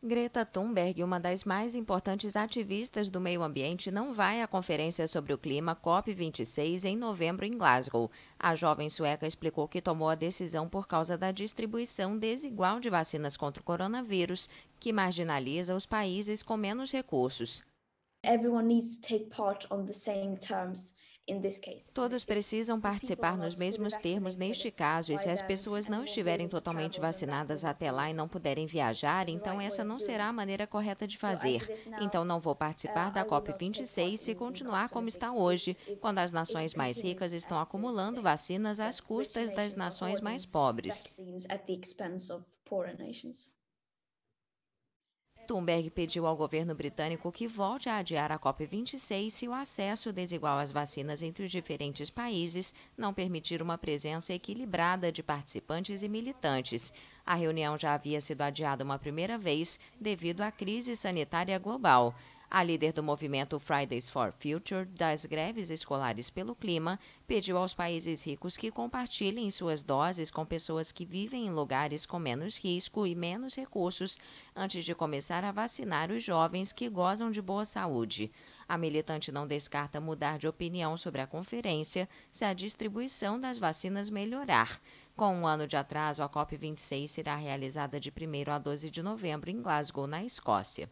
Greta Thunberg, uma das mais importantes ativistas do meio ambiente, não vai à conferência sobre o clima COP26 em novembro em Glasgow. A jovem sueca explicou que tomou a decisão por causa da distribuição desigual de vacinas contra o coronavírus, que marginaliza os países com menos recursos. Everyone needs to take part on the same terms Todos precisam participar nos mesmos termos neste caso, e se as pessoas não estiverem totalmente vacinadas até lá e não puderem viajar, então essa não será a maneira correta de fazer. Então não vou participar uh, da COP26 se continuar como está hoje, quando as nações mais ricas estão acumulando vacinas às custas das nações mais pobres. Thunberg pediu ao governo britânico que volte a adiar a COP26 se o acesso desigual às vacinas entre os diferentes países não permitir uma presença equilibrada de participantes e militantes. A reunião já havia sido adiada uma primeira vez devido à crise sanitária global. A líder do movimento Fridays for Future das greves escolares pelo clima pediu aos países ricos que compartilhem suas doses com pessoas que vivem em lugares com menos risco e menos recursos antes de começar a vacinar os jovens que gozam de boa saúde. A militante não descarta mudar de opinião sobre a conferência se a distribuição das vacinas melhorar. Com um ano de atraso, a COP26 será realizada de 1 a 12 de novembro em Glasgow, na Escócia.